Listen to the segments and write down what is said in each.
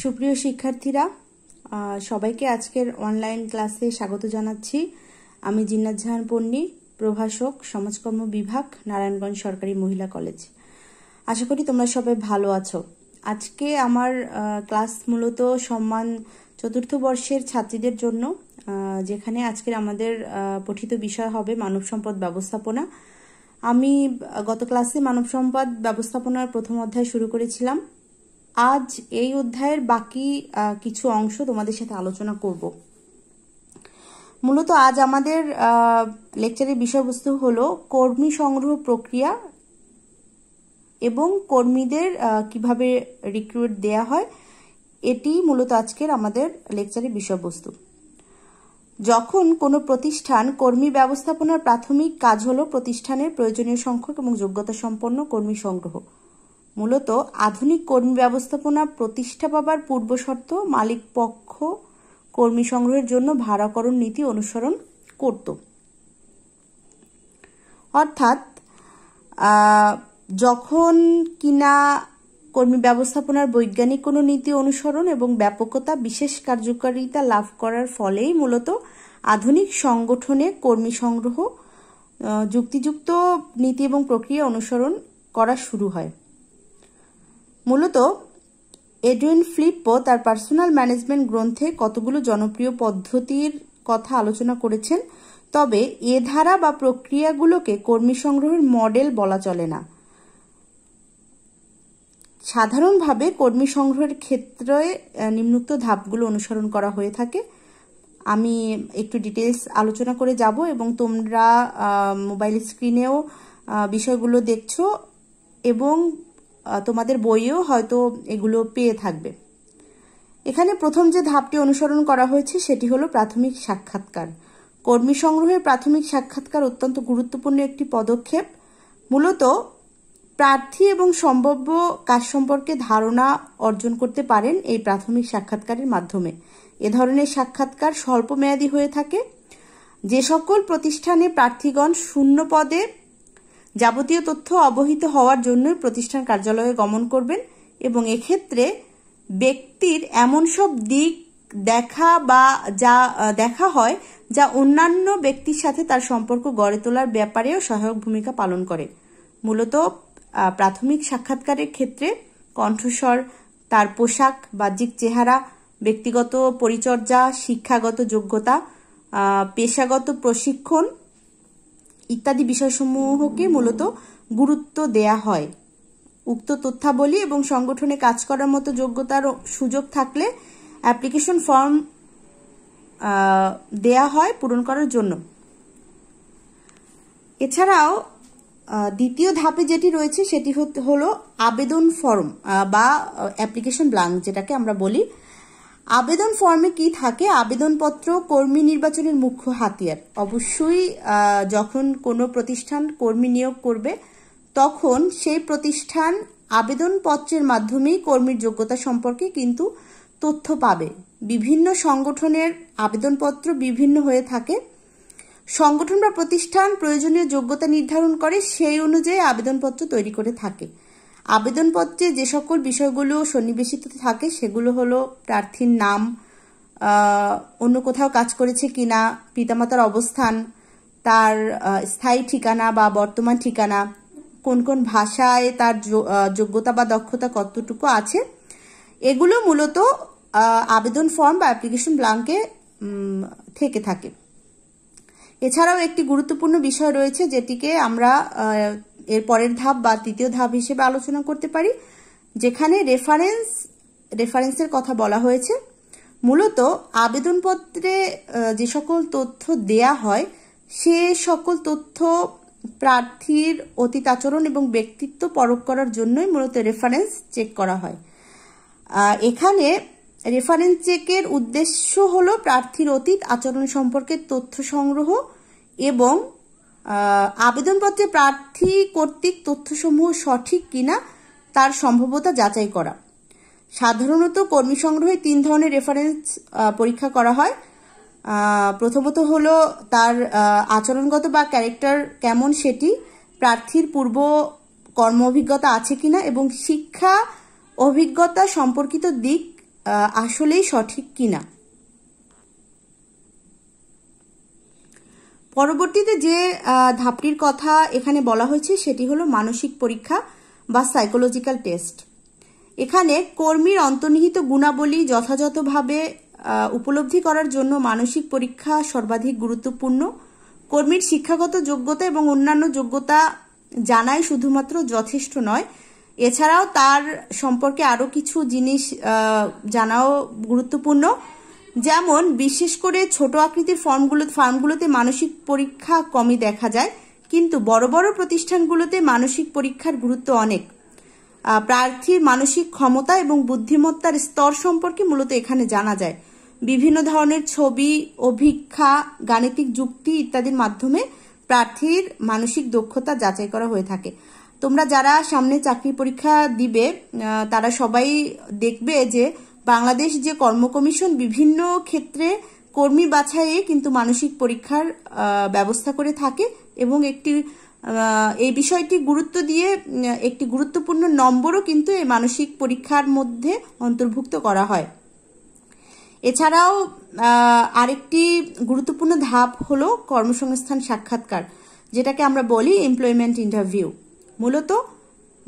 সুপ্রিয় শিক্ষার্থীরা সবাইকে আজকের অনলাইন ক্লাসে স্বাগত জানাচ্ছি আমি জিন্নাত জাহান পন্নী প্রভাষক সমাজকর্ম বিভাগ নারায়ণগঞ্জ সরকারি মহিলা কলেজ আশা করি তোমরা সবাই ভালো আছো আজকে আমার ক্লাস মূলত সম্মান চতুর্থ বর্ষের ছাত্রীদের জন্য যেখানে আজকের আমাদের পঠিত বিষয় হবে মানব সম্পদ ব্যবস্থাপনা আমি গত ক্লাসে মানব সম্পদ ব্যবস্থাপনার প্রথম অধ্যায় শুরু করেছিলাম আজ এই অধ্যায়ের বাকি কিছু অংশ তোমাদের সাথে আলোচনা করব মূলত আজ আমাদের লেকচারের বিষয়বস্তু হল কর্মী সংগ্রহ প্রক্রিয়া এবং কর্মীদের কিভাবে রিক্রুট দেয়া হয় এটি মূলত আজকের আমাদের লেকচারের বিষয়বস্তু যখন কোনো প্রতিষ্ঠান কর্মী ব্যবস্থাপনার প্রাথমিক কাজ হল প্রতিষ্ঠানের প্রয়োজনীয় সংখ্যক এবং যোগ্যতা সম্পন্ন কর্মী সংগ্রহ মূলত আধুনিক কর্মী ব্যবস্থাপনা প্রতিষ্ঠা পাবার পূর্বশর্ত মালিক পক্ষ কর্মী সংগ্রহের জন্য ভাড়াকরণ নীতি অনুসরণ করত অর্থাৎ যখন কিনা কর্মী ব্যবস্থাপনার বৈজ্ঞানিক কোনো নীতি অনুসরণ এবং ব্যাপকতা বিশেষ কার্যকারিতা লাভ করার ফলেই মূলত আধুনিক সংগঠনে কর্মী সংগ্রহ যুক্তিযুক্ত নীতি এবং প্রক্রিয়া অনুসরণ করা শুরু হয় মূলত এডুইন ফ্লিপো তার পার্সোনাল ম্যানেজমেন্ট গ্রন্থে কতগুলো জনপ্রিয় পদ্ধতির কথা আলোচনা করেছেন তবে এ ধারা বা প্রক্রিয়াগুলোকে কর্মী সংগ্রহের মডেল বলা চলে না সাধারণভাবে কর্মী সংগ্রহের ক্ষেত্রে নিম্নুক্ত ধাপগুলো অনুসরণ করা হয়ে থাকে আমি একটু ডিটেলস আলোচনা করে যাব এবং তোমরা মোবাইল স্ক্রিনেও বিষয়গুলো দেখছো এবং তোমাদের বইয়েও হয়তো এগুলো পেয়ে থাকবে এখানে প্রথম যে ধাপটি অনুসরণ করা হয়েছে সেটি হলো প্রাথমিক সাক্ষাৎকার কর্মী সংগ্রহের প্রাথমিক সাক্ষাৎকার অত্যন্ত গুরুত্বপূর্ণ একটি পদক্ষেপ মূলত প্রার্থী এবং সম্ভাব্য কাজ সম্পর্কে ধারণা অর্জন করতে পারেন এই প্রাথমিক সাক্ষাৎকারের মাধ্যমে এ ধরনের সাক্ষাৎকার স্বল্প মেয়াদী হয়ে থাকে যে সকল প্রতিষ্ঠানে প্রার্থীগণ শূন্য পদে যাবতীয় তথ্য অবহিত হওয়ার জন্যই প্রতিষ্ঠান কার্যালয়ে গমন করবেন এবং এক্ষেত্রে ব্যক্তির এমন সব দিক দেখা বা যা দেখা হয় যা অন্যান্য ব্যক্তির সাথে তার সম্পর্ক গড়ে তোলার ব্যাপারেও সহায়ক ভূমিকা পালন করে মূলত প্রাথমিক সাক্ষাৎকারের ক্ষেত্রে কণ্ঠস্বর তার পোশাক বাহ্যিক চেহারা ব্যক্তিগত পরিচর্যা শিক্ষাগত যোগ্যতা পেশাগত প্রশিক্ষণ ইত্যাদি বিষয়সমূহকে মূলত গুরুত্ব দেয়া হয় উক্ত তথ্যাবলী এবং সংগঠনে কাজ করার মতো যোগ্যতার সুযোগ থাকলে অ্যাপ্লিকেশন ফর্ম দেয়া হয় পূরণ করার জন্য এছাড়াও দ্বিতীয় ধাপে যেটি রয়েছে সেটি হলো আবেদন ফর্ম বা অ্যাপ্লিকেশন ব্লাঙ্ক যেটাকে আমরা বলি আবেদন ফর্মে কি থাকে আবেদনপত্র কর্মী নির্বাচনের মুখ্য হাতিয়ার অবশ্যই যখন কোনো প্রতিষ্ঠান কর্মী নিয়োগ করবে তখন সেই প্রতিষ্ঠান আবেদনপত্রের মাধ্যমেই কর্মীর যোগ্যতা সম্পর্কে কিন্তু তথ্য পাবে বিভিন্ন সংগঠনের আবেদনপত্র বিভিন্ন হয়ে থাকে সংগঠন বা প্রতিষ্ঠান প্রয়োজনীয় যোগ্যতা নির্ধারণ করে সেই অনুযায়ী আবেদনপত্র তৈরি করে থাকে আবেদনপত্রে যে সকল বিষয়গুলো সন্নিবেশিত থাকে সেগুলো হলো প্রার্থীর নাম অন্য কোথাও কাজ করেছে কিনা পিতামাতার অবস্থান তার স্থায়ী ঠিকানা বা বর্তমান ঠিকানা কোন কোন ভাষায় তার যোগ্যতা বা দক্ষতা কতটুকু আছে এগুলো মূলত আবেদন ফর্ম বা অ্যাপ্লিকেশন ব্লাঙ্কে থেকে থাকে এছাড়াও একটি গুরুত্বপূর্ণ বিষয় রয়েছে যেটিকে আমরা এর পরের ধাপ বা তৃতীয় ধাপ হিসেবে আলোচনা করতে পারি যেখানে রেফারেন্স রেফারেন্সের কথা বলা হয়েছে মূলত আবেদনপত্রে যে সকল তথ্য দেয়া হয় সে সকল তথ্য প্রার্থীর অতীত আচরণ এবং ব্যক্তিত্ব পরক করার জন্যই মূলত রেফারেন্স চেক করা হয় এখানে রেফারেন্স চেকের উদ্দেশ্য হল প্রার্থীর অতীত আচরণ সম্পর্কে তথ্য সংগ্রহ এবং আবেদনপত্রে প্রার্থী কর্তৃক তথ্যসমূহ সঠিক কিনা তার সম্ভাব্যতা যাচাই করা সাধারণত কর্মী সংগ্রহে তিন ধরনের রেফারেন্স পরীক্ষা করা হয় প্রথমত হলো তার আচরণগত বা ক্যারেক্টার কেমন সেটি প্রার্থীর পূর্ব কর্ম অভিজ্ঞতা আছে কিনা এবং শিক্ষা অভিজ্ঞতা সম্পর্কিত দিক আসলেই সঠিক কিনা পরবর্তীতে যে ধাপটির কথা এখানে বলা হয়েছে সেটি হলো মানসিক পরীক্ষা বা সাইকোলজিক্যাল টেস্ট এখানে কর্মীর অন্তর্নিহিত গুণাবলী যথাযথভাবে উপলব্ধি করার জন্য মানসিক পরীক্ষা সর্বাধিক গুরুত্বপূর্ণ কর্মীর শিক্ষাগত যোগ্যতা এবং অন্যান্য যোগ্যতা জানাই শুধুমাত্র যথেষ্ট নয় এছাড়াও তার সম্পর্কে আরও কিছু জিনিস জানাও গুরুত্বপূর্ণ যেমন বিশেষ করে ছোট আকৃতির ফর্মগুলো ফার্মগুলোতে মানসিক পরীক্ষা কমই দেখা যায় কিন্তু বড় বড় প্রতিষ্ঠানগুলোতে মানসিক পরীক্ষার গুরুত্ব অনেক প্রার্থীর মানসিক ক্ষমতা এবং বুদ্ধিমত্তার স্তর সম্পর্কে মূলত এখানে জানা যায় বিভিন্ন ধরনের ছবি অভিক্ষা গাণিতিক যুক্তি ইত্যাদির মাধ্যমে প্রার্থীর মানসিক দক্ষতা যাচাই করা হয়ে থাকে তোমরা যারা সামনে চাকরি পরীক্ষা দিবে তারা সবাই দেখবে যে বাংলাদেশ যে কর্ম কমিশন বিভিন্ন ক্ষেত্রে কর্মী বাছাইয়ে কিন্তু মানসিক পরীক্ষার ব্যবস্থা করে থাকে এবং একটি এই বিষয়টি গুরুত্ব দিয়ে একটি গুরুত্বপূর্ণ নম্বরও কিন্তু এই মানসিক পরীক্ষার মধ্যে অন্তর্ভুক্ত করা হয় এছাড়াও আরেকটি গুরুত্বপূর্ণ ধাপ হলো কর্মসংস্থান সাক্ষাৎকার যেটাকে আমরা বলি এমপ্লয়মেন্ট ইন্টারভিউ মূলত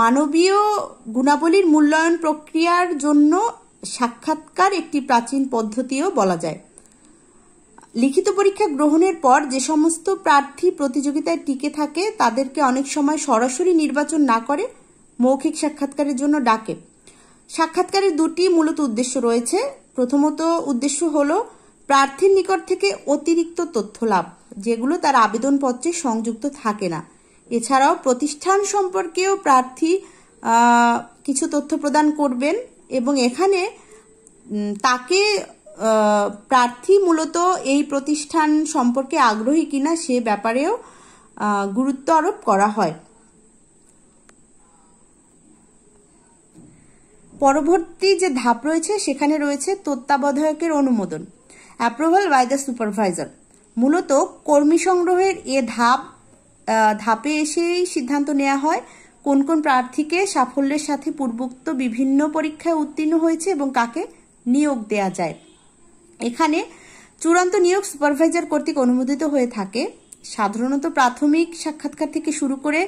মানবীয় গুণাবলীর মূল্যায়ন প্রক্রিয়ার জন্য সাক্ষাৎকার একটি প্রাচীন পদ্ধতিও বলা যায় লিখিত পরীক্ষা গ্রহণের পর যে সমস্ত প্রার্থী প্রতিযোগিতায় টিকে থাকে তাদেরকে অনেক সময় সরাসরি নির্বাচন না করে মৌখিক সাক্ষাৎকারের জন্য ডাকে সাক্ষাৎকারের দুটি মূলত উদ্দেশ্য রয়েছে প্রথমত উদ্দেশ্য হল প্রার্থীর নিকট থেকে অতিরিক্ত তথ্য লাভ যেগুলো তার আবেদনপত্রে সংযুক্ত থাকে না এছাড়াও প্রতিষ্ঠান সম্পর্কেও প্রার্থী কিছু তথ্য প্রদান করবেন এবং এখানে তাকে প্রার্থী মূলত এই প্রতিষ্ঠান সম্পর্কে আগ্রহী কিনা সে ব্যাপারেও গুরুত্ব আরোপ করা হয় পরবর্তী যে ধাপ রয়েছে সেখানে রয়েছে তত্ত্বাবধায়কের অনুমোদন অ্যাপ্রুভাল বাই দ্য সুপারভাইজার মূলত কর্মী সংগ্রহের এ ধাপ ধাপে এসেই সিদ্ধান্ত নেওয়া হয় কোন কোন প্রার্থীকে সাফল্যের সাথে পূর্বোক্ত বিভিন্ন পরীক্ষায় উত্তীর্ণ হয়েছে এবং কাকে নিয়োগ দেয়া যায় এখানে চূড়ান্ত নিয়োগ সুপারভাইজার কর্তৃক অনুমোদিত হয়ে থাকে সাধারণত প্রাথমিক সাক্ষাৎকার থেকে শুরু করে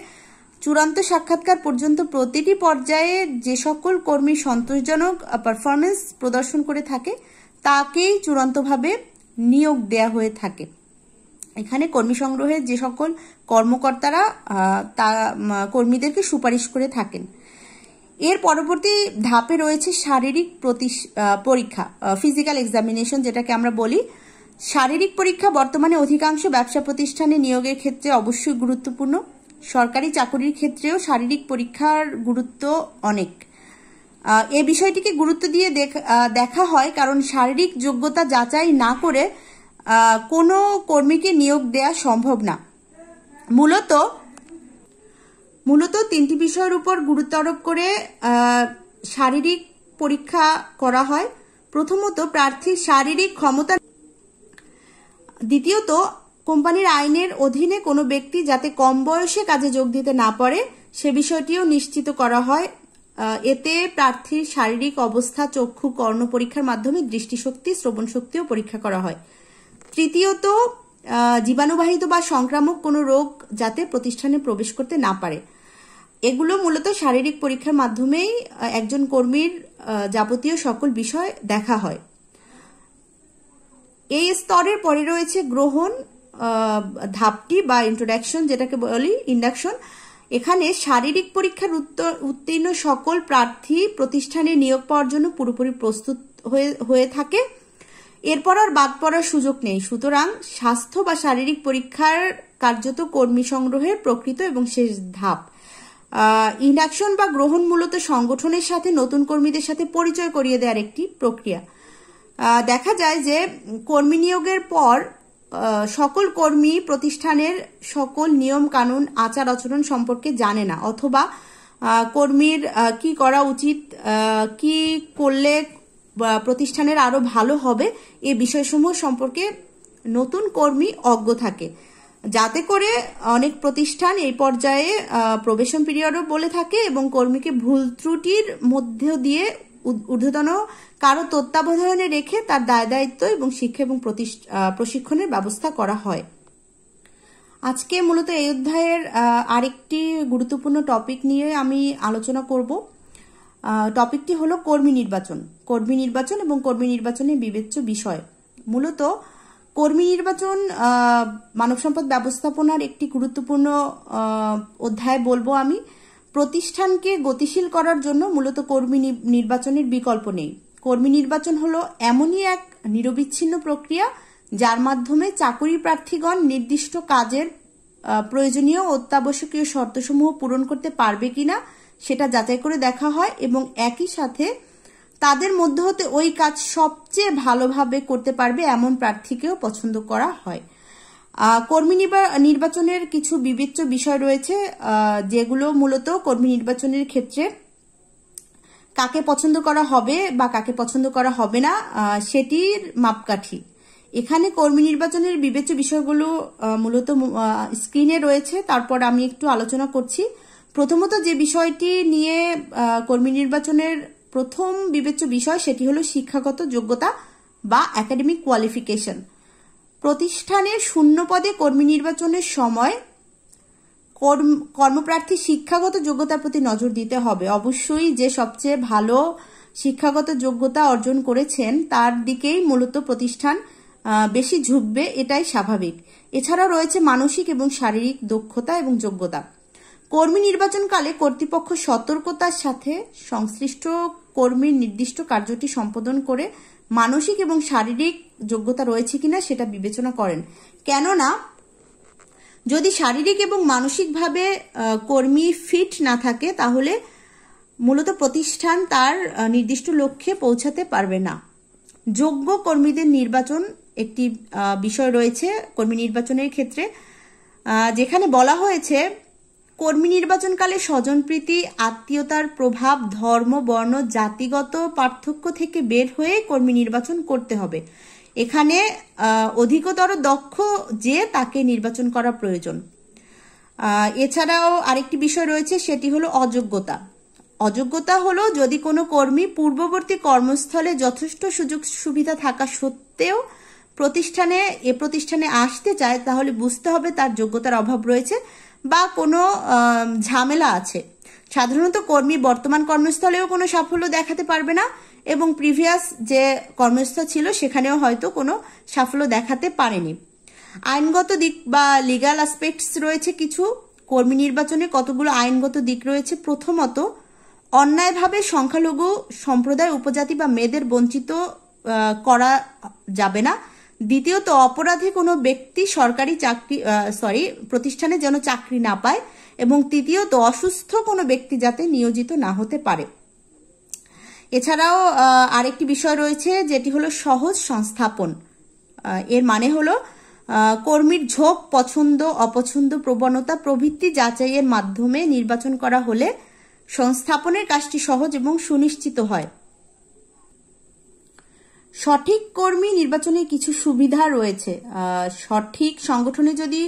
চূড়ান্ত সাক্ষাৎকার পর্যন্ত প্রতিটি পর্যায়ে যে সকল কর্মী সন্তোষজনক পারফরমেন্স প্রদর্শন করে থাকে তাকেই চূড়ান্তভাবে নিয়োগ দেয়া হয়ে থাকে এখানে কর্মী সংগ্রহের যে সকল কর্মকর্তারা তা কর্মীদেরকে সুপারিশ করে থাকেন এর পরবর্তী ধাপে রয়েছে শারীরিক পরীক্ষা ফিজিক্যাল এক্সামিনেশন যেটাকে আমরা বলি শারীরিক পরীক্ষা বর্তমানে অধিকাংশ ব্যবসা প্রতিষ্ঠানে নিয়োগের ক্ষেত্রে অবশ্যই গুরুত্বপূর্ণ সরকারি চাকুরির ক্ষেত্রেও শারীরিক পরীক্ষার গুরুত্ব অনেক এ বিষয়টিকে গুরুত্ব দিয়ে দেখা হয় কারণ শারীরিক যোগ্যতা যাচাই না করে কোনো কর্মীকে নিয়োগ দেয়া সম্ভব না মূলত মূলত তিনটি বিষয়ের উপর গুরুত্ব আরোপ করে শারীরিক পরীক্ষা করা হয় প্রথমত প্রার্থীর শারীরিক ক্ষমতা দ্বিতীয়ত কোম্পানির আইনের অধীনে কোনো ব্যক্তি যাতে কম বয়সে কাজে যোগ দিতে না পারে সে বিষয়টিও নিশ্চিত করা হয় এতে প্রার্থীর শারীরিক অবস্থা চক্ষু কর্ণ পরীক্ষার মাধ্যমে দৃষ্টিশক্তি শ্রবণ শক্তিও পরীক্ষা করা হয় তৃতীয়ত জীবাণুবাহিত বা সংক্রামক কোনো রোগ যাতে প্রতিষ্ঠানে প্রবেশ করতে না পারে এগুলো মূলত শারীরিক পরীক্ষার মাধ্যমেই একজন কর্মীর যাবতীয় সকল বিষয় দেখা হয় এই স্তরের পরে রয়েছে গ্রহণ ধাপটি বা ইন্ট্রোডাকশন যেটাকে বলি ইন্ডাকশন এখানে শারীরিক পরীক্ষার উত্তর উত্তীর্ণ সকল প্রার্থী প্রতিষ্ঠানে নিয়োগ পাওয়ার জন্য পুরোপুরি প্রস্তুত হয়ে হয়ে থাকে এরপর আর বাদ পড়ার সুযোগ নেই সুতরাং স্বাস্থ্য বা শারীরিক পরীক্ষার কার্যত কর্মী সংগ্রহের প্রকৃত এবং শেষ ধাপ ইন্ডাকশন বা গ্রহণ মূলত সংগঠনের সাথে নতুন কর্মীদের সাথে পরিচয় করিয়ে দেওয়ার একটি প্রক্রিয়া দেখা যায় যে কর্মী নিয়োগের পর সকল কর্মী প্রতিষ্ঠানের সকল নিয়ম কানুন আচার আচরণ সম্পর্কে জানে না অথবা কর্মীর কি করা উচিত কি করলে প্রতিষ্ঠানের আরও ভালো হবে এ বিষয়সমূহ সম্পর্কে নতুন কর্মী অজ্ঞ থাকে যাতে করে অনেক প্রতিষ্ঠান এই পর্যায়ে প্রবেশন পিরিয়ডও বলে থাকে এবং কর্মীকে ভুল ত্রুটির মধ্যে দিয়ে ঊর্ধ্বতন কারো তত্ত্বাবধানে রেখে তার দায় দায়িত্ব এবং শিক্ষা এবং প্রশিক্ষণের ব্যবস্থা করা হয় আজকে মূলত এই অধ্যায়ের আরেকটি গুরুত্বপূর্ণ টপিক নিয়ে আমি আলোচনা করব টপিকটি হলো কর্মী নির্বাচন কর্মী নির্বাচন এবং কর্মী নির্বাচনে বিবেচ্য বিষয় মূলত কর্মী নির্বাচন মানব সম্পদ ব্যবস্থাপনার একটি গুরুত্বপূর্ণ অধ্যায় বলবো আমি প্রতিষ্ঠানকে গতিশীল করার জন্য মূলত কর্মী নির্বাচনের বিকল্প নেই কর্মী নির্বাচন হলো এমনই এক নিরবিচ্ছিন্ন প্রক্রিয়া যার মাধ্যমে চাকরি প্রার্থীগণ নির্দিষ্ট কাজের প্রয়োজনীয় অত্যাবশ্যকীয় শর্তসমূহ পূরণ করতে পারবে কিনা সেটা যাচাই করে দেখা হয় এবং একই সাথে তাদের মধ্যে হতে ওই কাজ সবচেয়ে ভালোভাবে করতে পারবে এমন প্রার্থীকেও পছন্দ করা হয় কর্মী নির্বাচনের কিছু বিবেচ্য বিষয় রয়েছে যেগুলো মূলত কর্মী নির্বাচনের ক্ষেত্রে কাকে পছন্দ করা হবে বা কাকে পছন্দ করা হবে না সেটির মাপকাঠি এখানে কর্মী নির্বাচনের বিবেচ্য বিষয়গুলো মূলত স্ক্রিনে রয়েছে তারপর আমি একটু আলোচনা করছি প্রথমত যে বিষয়টি নিয়ে কর্মী নির্বাচনের প্রথম বিবেচ্য বিষয় সেটি হলো শিক্ষাগত যোগ্যতা বা একাডেমিক কোয়ালিফিকেশন প্রতিষ্ঠানের শূন্য পদে কর্মী নির্বাচনের সময় কর্মপ্রার্থী শিক্ষাগত যোগ্যতার প্রতি নজর দিতে হবে অবশ্যই যে সবচেয়ে ভালো শিক্ষাগত যোগ্যতা অর্জন করেছেন তার দিকেই মূলত প্রতিষ্ঠান বেশি ঝুঁকবে এটাই স্বাভাবিক এছাড়া রয়েছে মানসিক এবং শারীরিক দক্ষতা এবং যোগ্যতা কর্মী নির্বাচনকালে কর্তৃপক্ষ সতর্কতার সাথে সংশ্লিষ্ট কর্মীর নির্দিষ্ট কার্যটি সম্পাদন করে মানসিক এবং শারীরিক যোগ্যতা রয়েছে কিনা সেটা বিবেচনা করেন কেননা যদি শারীরিক এবং মানসিকভাবে কর্মী ফিট না থাকে তাহলে মূলত প্রতিষ্ঠান তার নির্দিষ্ট লক্ষ্যে পৌঁছাতে পারবে না যোগ্য কর্মীদের নির্বাচন একটি বিষয় রয়েছে কর্মী নির্বাচনের ক্ষেত্রে যেখানে বলা হয়েছে কর্মী নির্বাচনকালে স্বজনপ্রীতি আত্মীয়তার প্রভাব ধর্ম বর্ণ জাতিগত পার্থক্য থেকে বের হয়ে কর্মী নির্বাচন করতে হবে এখানে অধিকতর দক্ষ যে তাকে নির্বাচন করা প্রয়োজন এছাড়াও আরেকটি বিষয় রয়েছে সেটি হলো অযোগ্যতা অযোগ্যতা হলো যদি কোনো কর্মী পূর্ববর্তী কর্মস্থলে যথেষ্ট সুযোগ সুবিধা থাকা সত্ত্বেও প্রতিষ্ঠানে এ প্রতিষ্ঠানে আসতে চায় তাহলে বুঝতে হবে তার যোগ্যতার অভাব রয়েছে বা কোনো ঝামেলা আছে সাধারণত কর্মী বর্তমান কর্মস্থলেও কোনো সাফল্য দেখাতে পারবে না এবং প্রিভিয়াস যে কর্মস্থল ছিল সেখানেও হয়তো কোনো সাফল্য দেখাতে পারেনি আইনগত দিক বা লিগাল অ্যাসপেক্টস রয়েছে কিছু কর্মী নির্বাচনে কতগুলো আইনগত দিক রয়েছে প্রথমত অন্যায়ভাবে সংখ্যালঘু সম্প্রদায় উপজাতি বা মেয়েদের বঞ্চিত করা যাবে না দ্বিতীয়ত অপরাধে কোনো ব্যক্তি সরকারি চাকরি সরি প্রতিষ্ঠানে যেন চাকরি না পায় এবং তৃতীয়ত অসুস্থ কোনো ব্যক্তি যাতে নিয়োজিত না হতে পারে এছাড়াও আরেকটি বিষয় রয়েছে যেটি হলো সহজ সংস্থাপন এর মানে হলো কর্মীর ঝোঁক পছন্দ অপছন্দ প্রবণতা প্রভৃতি যাচাইয়ের মাধ্যমে নির্বাচন করা হলে সংস্থাপনের কাজটি সহজ এবং সুনিশ্চিত হয় সঠিক কর্মী নির্বাচনে কিছু সুবিধা রয়েছে সঠিক সংগঠনে যদি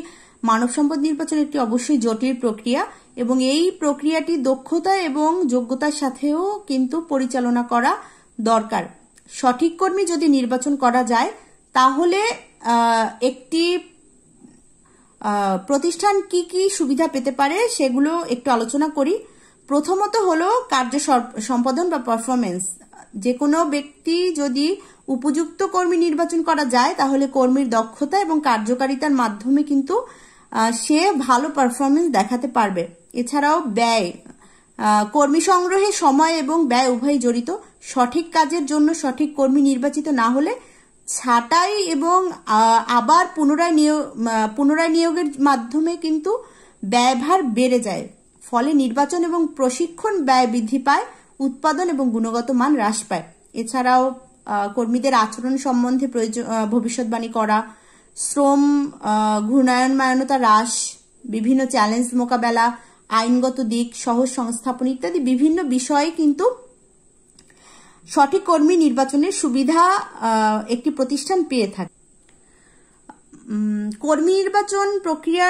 মানব সম্পদ নির্বাচন একটি অবশ্যই জটিল প্রক্রিয়া এবং এই প্রক্রিয়াটি দক্ষতা এবং যোগ্যতার সাথেও কিন্তু পরিচালনা করা দরকার সঠিক কর্মী যদি নির্বাচন করা যায় তাহলে একটি প্রতিষ্ঠান কি কি সুবিধা পেতে পারে সেগুলো একটু আলোচনা করি প্রথমত হলো কার্য সম্পাদন বা পারফরমেন্স যে কোনো ব্যক্তি যদি উপযুক্ত কর্মী নির্বাচন করা যায় তাহলে কর্মীর দক্ষতা এবং কার্যকারিতার মাধ্যমে কিন্তু সে ভালো পারফরমেন্স দেখাতে পারবে এছাড়াও ব্যয় কর্মী সংগ্রহে সময় এবং ব্যয় উভয় জড়িত সঠিক কাজের জন্য সঠিক কর্মী নির্বাচিত না হলে ছাঁটাই এবং আবার পুনরায় নিয়োগ পুনরায় নিয়োগের মাধ্যমে কিন্তু ব্যয়ভার বেড়ে যায় ফলে নির্বাচন এবং প্রশিক্ষণ ব্যয় বৃদ্ধি পায় উৎপাদন এবং গুণগত মান হ্রাস পায় এছাড়াও কর্মীদের আচরণ সম্বন্ধে প্রয়োজন ভবিষ্যৎবাণী করা শ্রম ঘূর্ণায়নমায়নতা হ্রাস বিভিন্ন চ্যালেঞ্জ মোকাবেলা আইনগত দিক সহজ সংস্থাপন ইত্যাদি বিভিন্ন বিষয়ে কিন্তু সঠিক কর্মী নির্বাচনের সুবিধা একটি প্রতিষ্ঠান পেয়ে থাকে কর্মী নির্বাচন প্রক্রিয়ার